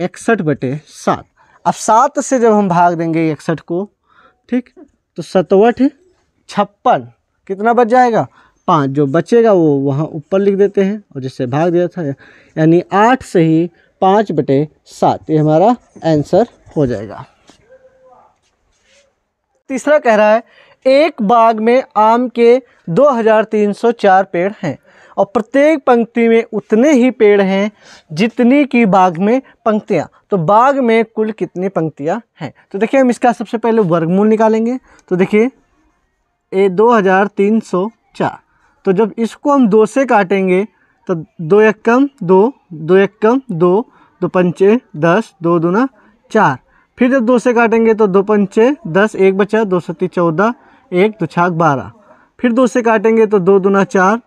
इकसठ बटे सात अब सात से जब हम भाग देंगे इकसठ को ठीक तो सतवठ छप्पन कितना बच जाएगा पाँच जो बचेगा वो वहाँ ऊपर लिख देते हैं और जिससे भाग दिया था यानी आठ से ही पाँच बटे सात ये हमारा आंसर हो जाएगा तीसरा कह रहा है एक बाग में आम के 2304 पेड़ हैं और प्रत्येक पंक्ति में उतने ही पेड़ हैं जितनी की बाग में पंक्तियाँ तो बाग में कुल कितनी पंक्तियाँ हैं तो देखिए हम इसका सबसे पहले वर्गमूल निकालेंगे तो देखिए ए दो हज़ार तीन सौ चार तो जब इसको हम दो से काटेंगे तो दो एक कम दो दो एक कम दो दो पंचे दस दो दूना चार फिर जब दो से काटेंगे तो दो पंचे दस एक बचा दो सती चौदह एक दो छाक बारह फिर दो से काटेंगे तो दो दूना चार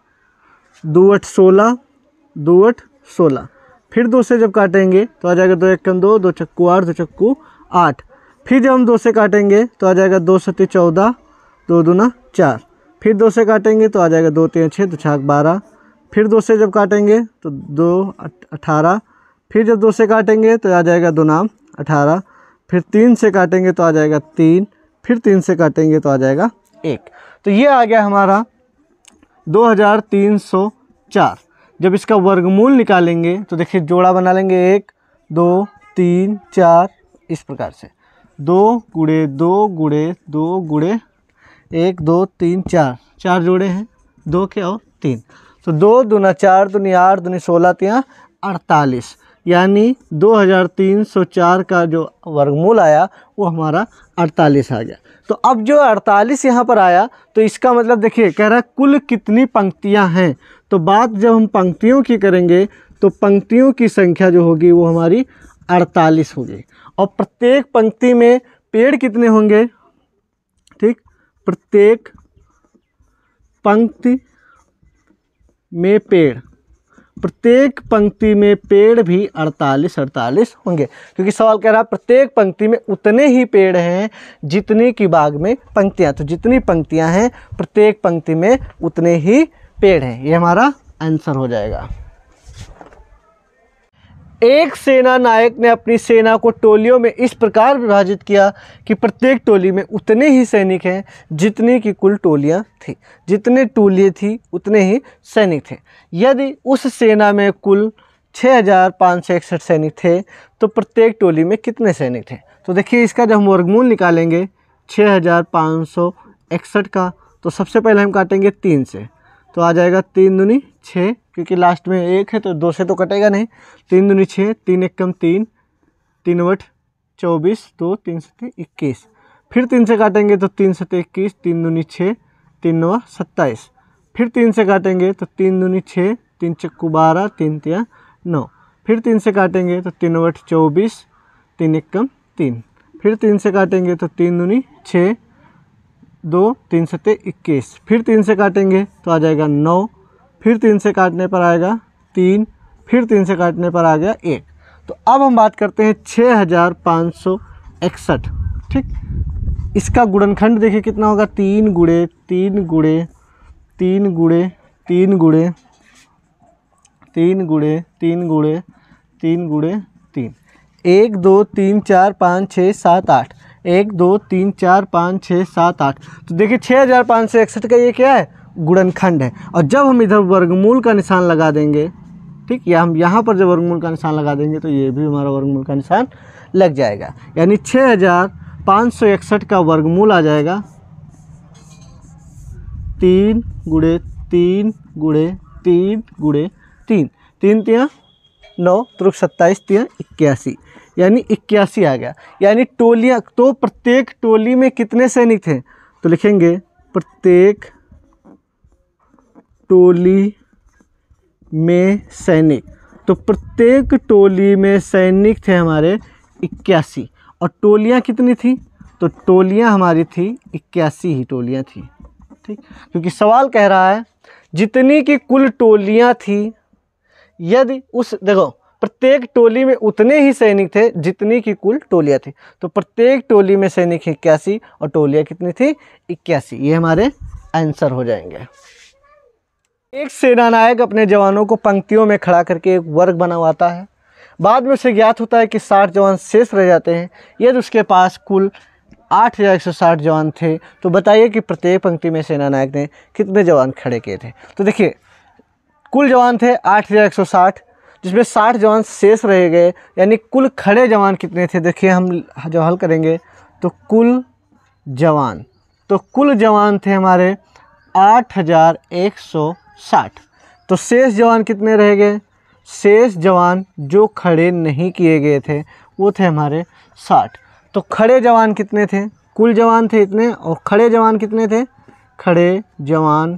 दो अठ सोलह दो अठ सोलह फिर दो से जब काटेंगे तो आ जाएगा दो एक कम दो दो चक्कू आठ दो चक्कू आठ फिर जब हम दो से काटेंगे तो आ जाएगा दो सती चौदह दो दूना चार फिर दो से काटेंगे तो आ जाएगा दो तीन छः तो छाक बारह फिर दो से जब काटेंगे तो दो अठारह फिर जब दो से काटेंगे तो आ जाएगा दो नाम अठारह फिर तीन से काटेंगे तो आ जाएगा तीन फिर तीन से काटेंगे तो आ जाएगा एक तो ये आ गया हमारा दो हज़ार तीन सौ चार जब इसका वर्गमूल निकालेंगे तो देखिए जोड़ा बना लेंगे एक दो तीन चार इस प्रकार से दो गुड़े दो गुड़े दो गुड़े एक दो तीन चार चार जोड़े हैं दो के और तीन तो दो दूना चार दुनिया आठ दुनी सोलह तिया अड़तालीस यानी 2304 का जो वर्गमूल आया वो हमारा 48 आ गया तो अब जो 48 यहाँ पर आया तो इसका मतलब देखिए कह रहा है कुल कितनी पंक्तियाँ हैं तो बात जब हम पंक्तियों की करेंगे तो पंक्तियों की संख्या जो होगी वो हमारी 48 होगी और प्रत्येक पंक्ति में पेड़ कितने होंगे ठीक प्रत्येक पंक्ति में पेड़ प्रत्येक पंक्ति में पेड़ भी 48 48 होंगे क्योंकि सवाल कह रहा है प्रत्येक पंक्ति में उतने ही पेड़ हैं जितने की बाग में पंक्तियां तो जितनी पंक्तियां हैं प्रत्येक पंक्ति में उतने ही पेड़ हैं ये हमारा आंसर हो जाएगा एक सेना नायक ने अपनी सेना को टोलियों में इस प्रकार विभाजित किया कि प्रत्येक टोली में उतने ही सैनिक हैं जितनी की कुल टोलियां थी जितने टोलिए थी उतने ही सैनिक थे यदि उस सेना में कुल छः हज़ार पाँच सौ इकसठ सैनिक थे तो प्रत्येक टोली में कितने सैनिक थे तो देखिए इसका जब हम वर्गमूल निकालेंगे छः हज़ार पाँच सौ इकसठ का तो सबसे पहले हम काटेंगे तीन से तो आ जाएगा तीन दुनी छः क्योंकि लास्ट में एक है तो दो से तो कटेगा नहीं तीन दुनी छः तीन एक कम तीन तीन वट चौबीस दो तीन सत्ते तो इक्कीस फिर तीन से काटेंगे तो तीन सत्ते तो इक्कीस तीन दुनी छः तीन नवा सत्ताईस फिर तीन से काटेंगे तो तीन दुनी छः तीन चक्कू बारह तीन तिया नौ फिर तीन से काटेंगे तो तीन वट चौबीस तीन एक कम तीन फिर तीन से काटेंगे तो तीन दुनी छः दो तीन सत्ते इक्कीस फिर तीन से काटेंगे तो आ जाएगा नौ फिर तीन से काटने पर आएगा तीन फिर तीन से काटने पर आ गया एक तो अब हम बात करते हैं छः हज़ार पाँच सौ इकसठ ठीक इसका गुणनखंड देखिए कितना होगा तीन गुड़े तीन गुड़े तीन गुड़े तीन गुड़े तीन गुड़े तीन गुड़े तीन गुड़े तीन एक दो तीन चार पाँच छः सात आठ एक दो तीन चार पाँच छः सात आठ तो देखिए छः हज़ार पाँच सौ इकसठ का ये क्या है गुणनखंड है और जब हम इधर वर्गमूल का निशान लगा देंगे ठीक या हम यहाँ पर जब वर्गमूल का निशान लगा देंगे तो ये भी हमारा वर्गमूल का निशान लग जाएगा यानी छः हज़ार पाँच सौ इकसठ का वर्गमूल आ जाएगा तीन गुड़े तीन गुड़े तीन गुड़े तीन तीन तिया नौ त्रुक सत्ताईस तिया इक्यासी यानी इक्यासी आ गया यानी टोलियाँ तो प्रत्येक टोली में कितने सैनिक थे तो लिखेंगे प्रत्येक टोली में सैनिक तो प्रत्येक टोली में सैनिक थे हमारे इक्यासी और टोलियाँ कितनी थी तो टोलियाँ हमारी थी इक्यासी ही टोलियाँ थी ठीक क्योंकि सवाल कह रहा है जितनी की कुल टोलियाँ थी यदि उस देखो प्रत्येक टोली में उतने ही सैनिक थे जितनी की कुल टोलियाँ थी तो प्रत्येक टोली में सैनिक इक्यासी और टोलियाँ कितनी थी इक्यासी ये हमारे आंसर हो जाएंगे एक सेनानायक अपने जवानों को पंक्तियों में खड़ा करके एक वर्ग बनवाता है बाद में उसे ज्ञात होता है कि साठ जवान शेष रह जाते हैं यदि उसके पास कुल आठ हज़ार एक सौ साठ जवान थे तो बताइए कि प्रत्येक पंक्ति में सेनानायक ने कितने जवान खड़े किए थे तो देखिए कुल जवान थे आठ हज़ार एक सौ साठ जिसमें साठ जवान शेष रह गए यानी कुल खड़े जवान कितने थे देखिए हम जो हल करेंगे तो कुल जवान तो कुल जवान थे हमारे आठ हज़ार एक सौ साठ तो शेष जवान कितने रह गए शेष जवान जो खड़े नहीं किए गए थे वो थे हमारे साठ तो खड़े जवान कितने थे कुल जवान थे इतने और खड़े जवान कितने थे खड़े जवान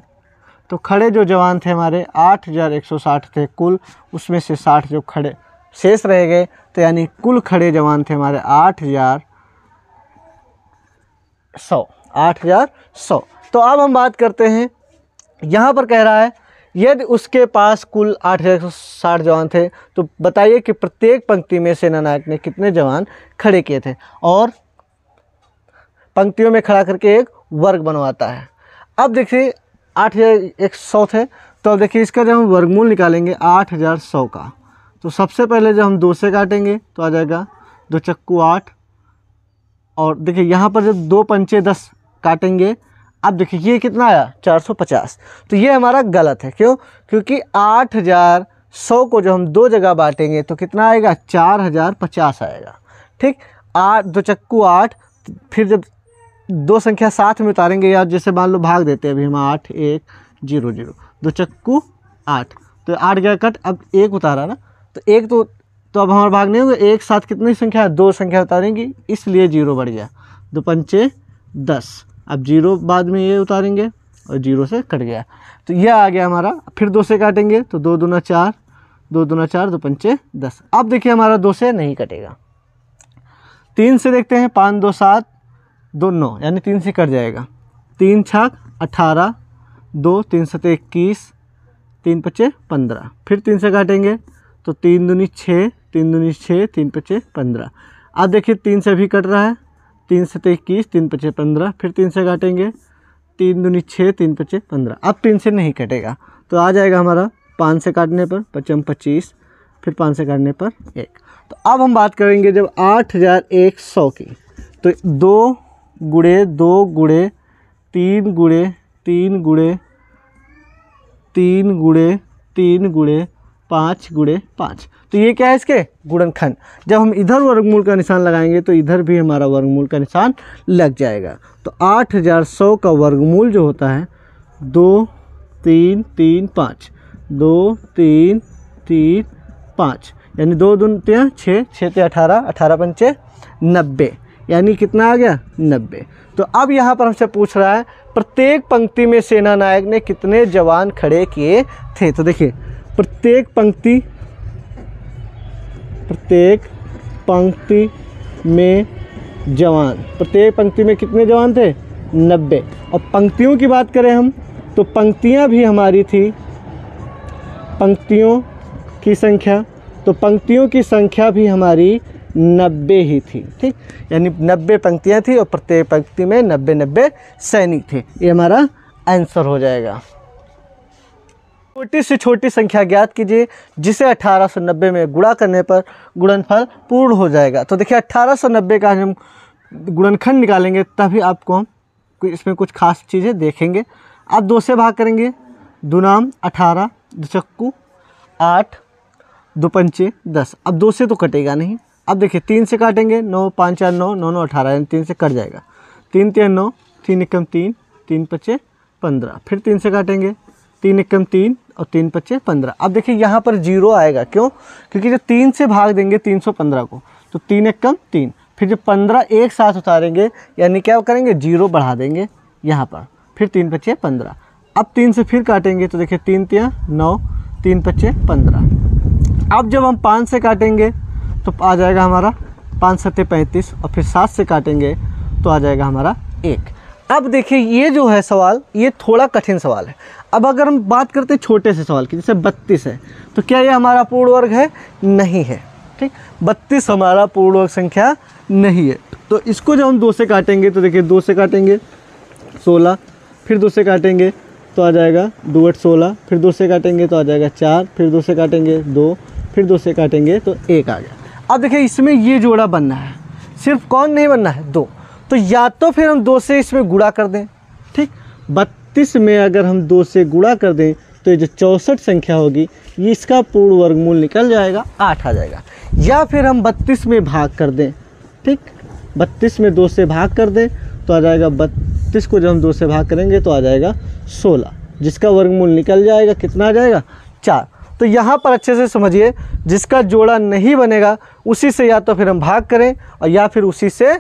तो खड़े जो जवान थे हमारे आठ हज़ार एक सौ साठ थे कुल उसमें से साठ जो खड़े शेष रह गए तो यानी कुल खड़े जवान थे हमारे आठ हज़ार सौ आठ हज़ार सौ तो अब हम बात करते हैं यहाँ पर कह रहा है यदि उसके पास कुल आठ हज़ार एक सौ साठ जवान थे तो बताइए कि प्रत्येक पंक्ति में सेना नायक ने कितने जवान खड़े किए थे और पंक्तियों में खड़ा करके एक वर्ग बनवाता है अब देखिए आठ हज़ार एक सौ थे तो अब देखिए इसका जब हम वर्गमूल निकालेंगे आठ हज़ार सौ का तो सबसे पहले जब हम दो से काटेंगे तो आ जाएगा दो चक्कू आठ और देखिए यहाँ पर जब दो पंचे दस काटेंगे अब देखिए ये कितना आया चार सौ पचास तो ये हमारा गलत है क्यों क्योंकि आठ हज़ार सौ को जब हम दो जगह बांटेंगे तो कितना आएगा चार हज़ार पचास आएगा ठीक आठ दो चक्कू आठ फिर जब दो संख्या साथ में उतारेंगे या जैसे मान लो भाग देते हैं अभी हम आठ एक जीरो जीरो दो चक्कू आठ तो आठ गया कट अब एक उतारा ना तो एक तो तो अब हमारा भाग नहीं होगा एक साथ कितनी संख्या है दो संख्या उतारेंगे इसलिए जीरो बढ़ गया दो पंचे दस अब जीरो बाद में ये उतारेंगे और जीरो से कट गया तो यह आ गया हमारा फिर दो से काटेंगे तो दो दूना चार दो दूना चार दो पंचे दस अब देखिए हमारा दो से नहीं कटेगा तीन से देखते हैं पाँच दो सात दोनों यानी तीन से कट जाएगा तीन छाक अठारह दो तीन सत इक्कीस तीन पचे पंद्रह फिर तीन से काटेंगे तो तीन दूनी छः तीन दूनी छः तीन पचे पंद्रह अब देखिए तीन से भी कट रहा है तीन सत इक्कीस तीन पचे पंद्रह फिर तीन से काटेंगे तीन दूनी छः तीन पचे पंद्रह अब तीन से नहीं कटेगा तो आ जाएगा हमारा पाँच से काटने पर पचम पच्चीस फिर पाँच से काटने पर एक तो अब हम बात करेंगे जब आठ हज़ार एक सौ की तो दो गुड़े दो गुड़े तीन गुड़े तीन गुड़े तीन गुड़े तीन गुड़े पाँच गुड़े पाँच तो ये क्या है इसके गुड़नखंड जब हम इधर वर्गमूल का निशान लगाएंगे तो इधर भी हमारा वर्गमूल का निशान लग जाएगा तो आठ हज़ार सौ का वर्गमूल जो होता है दो तीन तीन पाँच दो तीन तीन पाँच यानी दो दून तीन छः छः ते अठारह अठारह पंचे नब्बे यानी कितना आ गया नब्बे तो अब यहाँ पर हमसे पूछ रहा है प्रत्येक पंक्ति में सेना नायक ने कितने जवान खड़े किए थे तो देखिए प्रत्येक पंक्ति प्रत्येक पंक्ति में जवान प्रत्येक पंक्ति में कितने जवान थे नब्बे और पंक्तियों की बात करें हम तो पंक्तियाँ भी हमारी थी पंक्तियों की संख्या तो पंक्तियों की संख्या भी हमारी नब्बे ही थी ठीक यानी नब्बे पंक्तियाँ थी और प्रत्येक पंक्ति में नब्बे नब्बे सैनिक थे ये हमारा आंसर हो जाएगा छोटी से छोटी संख्या ज्ञात कीजिए जिसे 1890 में गुणा करने पर गुणनफल पूर्ण हो जाएगा तो देखिए 1890 का हम गुणनखंड निकालेंगे तभी आपको हम इसमें कुछ खास चीज़ें देखेंगे आप दो से भाग करेंगे दुनाम अठारह दुचक्कू आठ दो पंचे दस अब दो से तो कटेगा नहीं अब देखिए तीन से काटेंगे नौ पाँच चार नौ नौ नौ अठारह यानी तीन से कट जाएगा तीन तीन नौ तीन एकम तीन तीन पच्चे पंद्रह फिर तीन से काटेंगे तीन एकम तीन और तीन पच्चे पंद्रह अब देखिए यहाँ पर जीरो आएगा क्यों क्योंकि जब तीन से भाग देंगे तीन सौ पंद्रह को तो तीन एकम तीन फिर जब पंद्रह एक साथ उतारेंगे यानी क्या करेंगे जीरो बढ़ा देंगे यहाँ पर फिर तीन पच्चे पंद्रह अब तीन से फिर काटेंगे तो देखिए तीन तीन नौ तीन पच्चे पंद्रह अब जब हम पाँच से काटेंगे तो आ जाएगा हमारा पाँच सत्ते पैंतीस और फिर सात से काटेंगे तो आ जाएगा हमारा एक अब देखिए ये जो है सवाल ये थोड़ा कठिन सवाल है अब अगर हम बात करते हैं छोटे से सवाल की जैसे बत्तीस है तो क्या ये हमारा पूर्ण वर्ग है नहीं है ठीक बत्तीस हमारा पूर्ण वर्ग संख्या नहीं है तो इसको जब हम दो से काटेंगे तो देखिए दो से काटेंगे सोलह फिर दो से काटेंगे तो आ जाएगा दो अठ सोलह फिर दो से काटेंगे तो आ जाएगा चार फिर दो से काटेंगे दो फिर दो से काटेंगे तो एक आ गया अब देखिए इसमें ये जोड़ा बनना है सिर्फ कौन नहीं बनना है दो तो या तो फिर हम दो से इसमें गुड़ा कर दें ठीक बत्तीस में अगर हम दो से गुड़ा कर दें तो ये जो चौंसठ संख्या होगी ये इसका पूर्ण वर्गमूल निकल जाएगा आठ आ जाएगा या फिर हम बत्तीस में भाग कर दें ठीक बत्तीस में दो से भाग कर दें तो आ जाएगा बत्तीस को जब हम दो से भाग करेंगे तो आ जाएगा सोलह जिसका वर्गमूल निकल जाएगा कितना आ जाएगा चार तो यहाँ पर अच्छे से समझिए जिसका जोड़ा नहीं बनेगा उसी से या तो फिर हम भाग करें और या फिर उसी से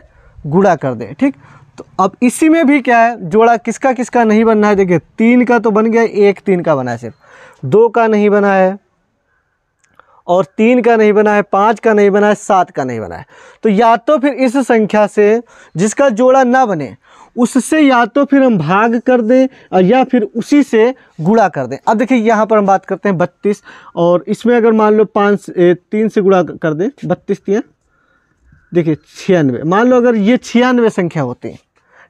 गुड़ा कर दें ठीक तो अब इसी में भी क्या है जोड़ा किसका किसका नहीं बनना है देखिए तीन का तो बन गया एक तीन का बना है सिर्फ दो का नहीं बना है और तीन का नहीं बना है पाँच का नहीं बना है सात का नहीं बना है तो या तो फिर इस संख्या से जिसका जोड़ा ना बने उससे या तो फिर हम भाग कर दें या फिर उसी से गुड़ा कर दें अब देखिए यहाँ पर हम बात करते हैं बत्तीस और इसमें अगर मान लो पाँच तीन से गुड़ा कर दें बत्तीस तीन देखिए छियानवे मान लो अगर ये छियानवे संख्या होती है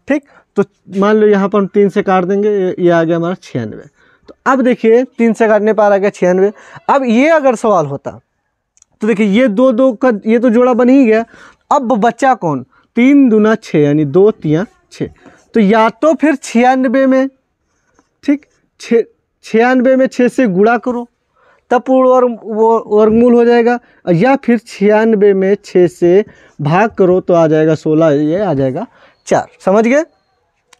ठीक तो मान लो यहाँ पर हम तीन से काट देंगे ये आ गया हमारा छियानवे तो अब देखिए तीन से काटने पर आ गया छियानवे अब ये अगर सवाल होता तो देखिए ये दो दो का ये तो जोड़ा बन ही गया अब बच्चा कौन तीन दुना छः यानी दो तिया छः तो या तो फिर छियानबे में ठीक छ छियानबे में छः से गुणा करो तब पूर्ण वर्ग वो वर्गमूल हो जाएगा या फिर छियानबे में छः से भाग करो तो आ जाएगा सोलह ये आ जाएगा चार समझ गए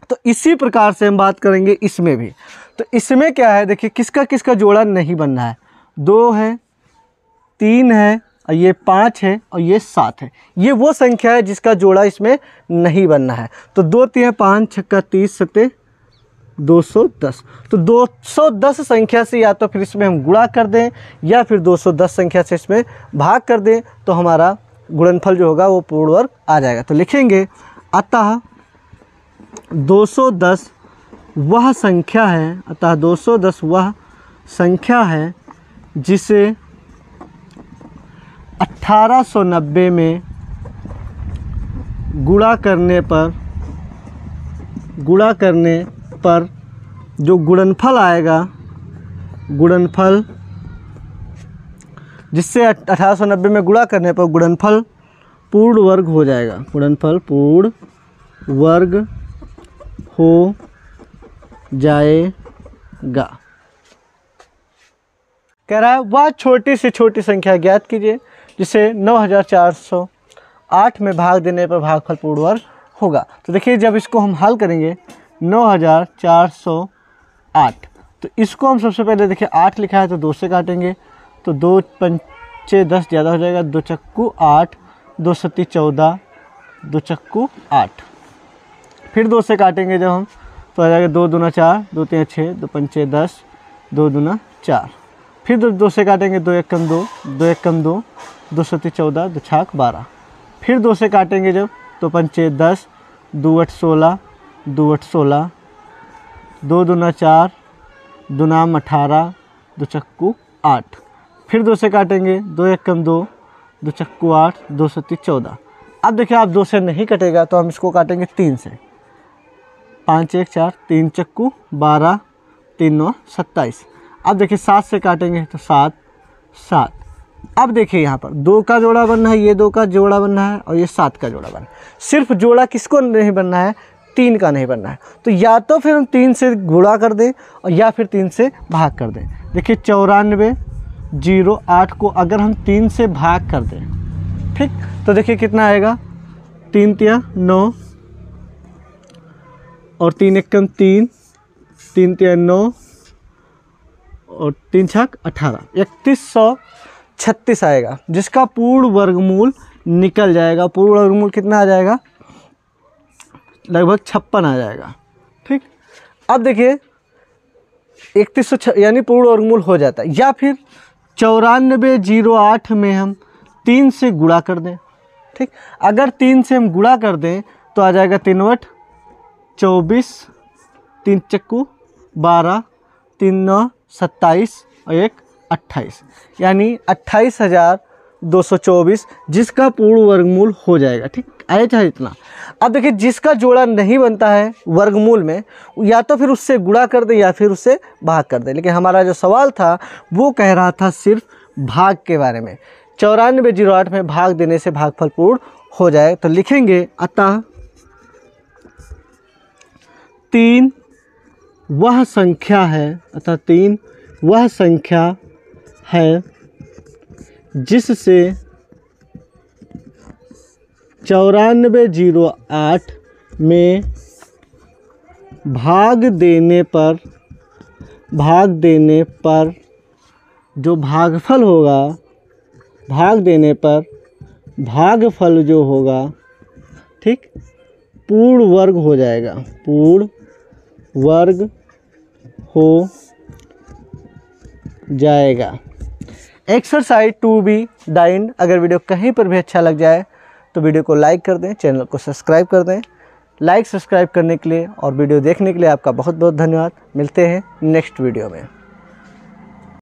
तो इसी प्रकार से हम बात करेंगे इसमें भी तो इसमें क्या है देखिए किसका किसका जोड़ा नहीं बनना है दो है तीन है और ये पाँच है और ये सात है ये वो संख्या है जिसका जोड़ा इसमें नहीं बनना है तो दो तीन पाँच छक्का तीस दो सौ दस तो दो सौ दस संख्या से या तो फिर इसमें हम गुणा कर दें या फिर दो सौ दस संख्या से इसमें भाग कर दें तो हमारा गुणनफल जो होगा वो पूर्ण वर्ग आ जाएगा तो लिखेंगे अतः दो सौ दस वह संख्या है अतः दो सौ दस वह संख्या है जिसे 1890 में गुड़ा करने पर गुड़ा करने पर जो गुणनफल आएगा गुणनफल जिससे 1890 में गुड़ा करने पर गुणनफल पूर्ण वर्ग हो जाएगा गुणनफल पूर्ण वर्ग हो जाएगा कह रहा है वह छोटी से छोटी संख्या ज्ञात कीजिए जिसे नौ हज़ार चार सौ आठ में भाग देने पर भागफल वर्ग होगा तो देखिए जब इसको हम हल करेंगे नौ हज़ार चार सौ आठ तो इसको हम सबसे पहले देखिए आठ लिखा है तो दो से काटेंगे तो दो पंचे दस ज़्यादा हो जाएगा दो चक्कू आठ दो सत्ती चौदह दो चक्कू आठ फिर दो से काटेंगे जब हम तो आ जाएगा दो दूना चार दो तीन छः दो पंचे दस दो दूना चार फिर दो दो से काटेंगे दो एक कम दो दो एक कम दो दो सती चौदह दो छाक बारह फिर दो से काटेंगे जब तो पंचे दस दो अठ सोलह दो अठ सोलह दो दुना चार दो नाम अठारह दो चक्कू आठ फिर दो से काटेंगे दो एक कम दो दो चक्कू आठ दो सती चौदह अब देखिए आप दो से नहीं कटेगा तो हम इसको काटेंगे तीन से पाँच एक चार तीन चक्कू बारह तीन नौ सत्ताईस अब देखिए सात से काटेंगे तो सात सात अब देखिए यहाँ पर दो का जोड़ा बनना है ये दो का जोड़ा बनना है और ये सात का जोड़ा बनना है सिर्फ जोड़ा किसको नहीं बनना है तीन का नहीं बनना है तो या तो फिर हम तीन से गुणा कर दें और या फिर तीन से भाग कर दें देखिए चौरानवे जीरो आठ को अगर हम तीन से भाग कर दें ठीक तो देखिए कितना आएगा तीन तिया नौ और तीन एक कम तीन तीन तिया नौ और तीन छक अठारह इकतीस सौ छत्तीस आएगा जिसका पूर्ण वर्गमूल निकल जाएगा पूर्ण वर्गमूल कितना आ जाएगा लगभग छप्पन आ जाएगा ठीक अब देखिए इकतीस सौ यानी पूर्ण वर्गमूल हो जाता है या फिर चौरानबे जीरो आठ में हम तीन से गुड़ा कर दें ठीक अगर तीन से हम गुड़ा कर दें तो आ जाएगा तीन वट चौबीस तीन चक्कू बारह तीन नौ सत्ताईस और एक अट्ठाईस यानी अट्ठाईस हज़ार दो सौ चौबीस जिसका पूर्ण वर्गमूल हो जाएगा ठीक आया चाहे इतना अब देखिए जिसका जोड़ा नहीं बनता है वर्गमूल में या तो फिर उससे गुड़ा कर दें या फिर उससे भाग कर दें लेकिन हमारा जो सवाल था वो कह रहा था सिर्फ भाग के बारे में चौरानवे जीरो आठ में भाग देने से भागफल पूर्ण हो जाए तो लिखेंगे अतः तीन वह संख्या है अतः तीन वह संख्या है जिससे चौरानवे जीरो आठ में भाग देने पर भाग देने पर जो भागफल होगा भाग देने पर भागफल जो होगा ठीक पूर्ण वर्ग हो जाएगा पूर्ण वर्ग हो जाएगा एक्सरसाइज टू बी डाइंड अगर वीडियो कहीं पर भी अच्छा लग जाए तो वीडियो को लाइक कर दें चैनल को सब्सक्राइब कर दें लाइक सब्सक्राइब करने के लिए और वीडियो देखने के लिए आपका बहुत बहुत धन्यवाद मिलते हैं नेक्स्ट वीडियो में